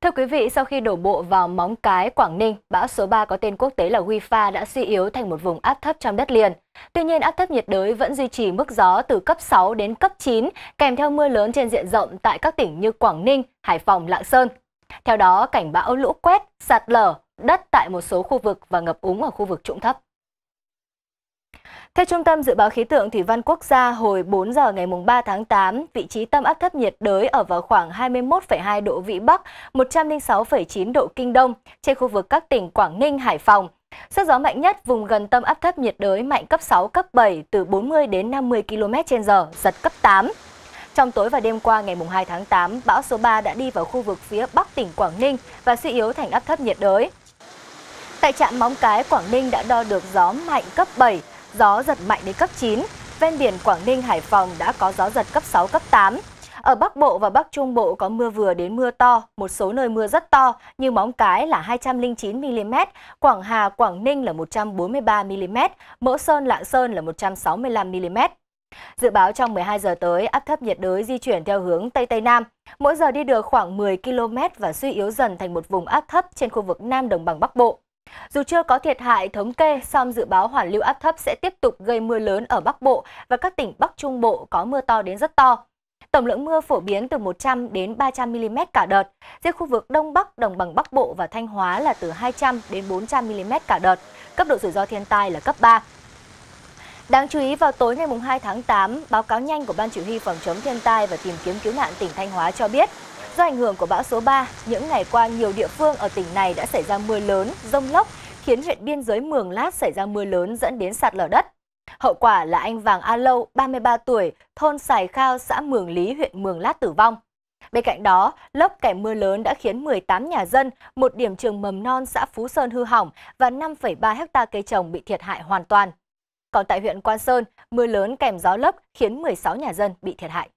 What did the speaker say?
Thưa quý vị, sau khi đổ bộ vào móng cái Quảng Ninh, bão số 3 có tên quốc tế là Huy đã suy yếu thành một vùng áp thấp trong đất liền. Tuy nhiên, áp thấp nhiệt đới vẫn duy trì mức gió từ cấp 6 đến cấp 9, kèm theo mưa lớn trên diện rộng tại các tỉnh như Quảng Ninh, Hải Phòng, Lạng Sơn. Theo đó, cảnh báo lũ quét, sạt lở, đất tại một số khu vực và ngập úng ở khu vực trũng thấp. Theo Trung tâm Dự báo Khí tượng Thủy văn Quốc gia, hồi 4 giờ ngày 3 tháng 8, vị trí tâm áp thấp nhiệt đới ở vào khoảng 21,2 độ Vĩ Bắc, 106,9 độ Kinh Đông, trên khu vực các tỉnh Quảng Ninh, Hải Phòng. Sức gió mạnh nhất vùng gần tâm áp thấp nhiệt đới mạnh cấp 6, cấp 7, từ 40 đến 50 km h giật cấp 8. Trong tối và đêm qua ngày 2 tháng 8, bão số 3 đã đi vào khu vực phía bắc tỉnh Quảng Ninh và suy yếu thành áp thấp nhiệt đới. Tại trạm Móng Cái, Quảng Ninh đã đo được gió mạnh cấp 7, gió giật mạnh đến cấp 9. Ven biển Quảng Ninh, Hải Phòng đã có gió giật cấp 6, cấp 8. Ở Bắc Bộ và Bắc Trung Bộ có mưa vừa đến mưa to, một số nơi mưa rất to như Móng Cái là 209mm, Quảng Hà, Quảng Ninh là 143mm, Mẫu Sơn, Lạng Sơn là 165mm. Dự báo trong 12 giờ tới, áp thấp nhiệt đới di chuyển theo hướng Tây Tây Nam, mỗi giờ đi được khoảng 10 km và suy yếu dần thành một vùng áp thấp trên khu vực Nam Đồng bằng Bắc Bộ. Dù chưa có thiệt hại thống kê, song dự báo hoàn lưu áp thấp sẽ tiếp tục gây mưa lớn ở Bắc Bộ và các tỉnh Bắc Trung Bộ có mưa to đến rất to. Tổng lượng mưa phổ biến từ 100 đến 300 mm cả đợt. Riêng khu vực Đông Bắc, Đồng bằng Bắc Bộ và Thanh Hóa là từ 200 đến 400 mm cả đợt. Cấp độ rủi ro thiên tai là cấp 3. Đáng chú ý vào tối ngày 2 tháng 8, báo cáo nhanh của Ban Chỉ huy Phòng chống thiên tai và tìm kiếm cứu nạn tỉnh Thanh Hóa cho biết, Do ảnh hưởng của bão số 3, những ngày qua nhiều địa phương ở tỉnh này đã xảy ra mưa lớn, rông lốc, khiến huyện biên giới Mường Lát xảy ra mưa lớn dẫn đến sạt lở đất. Hậu quả là anh Vàng A Lâu, 33 tuổi, thôn Sài Khao, xã Mường Lý, huyện Mường Lát tử vong. Bên cạnh đó, lốc kèm mưa lớn đã khiến 18 nhà dân, một điểm trường mầm non xã Phú Sơn hư hỏng và 5,3 hecta cây trồng bị thiệt hại hoàn toàn. Còn tại huyện Quan Sơn, mưa lớn kèm gió lốc khiến 16 nhà dân bị thiệt hại.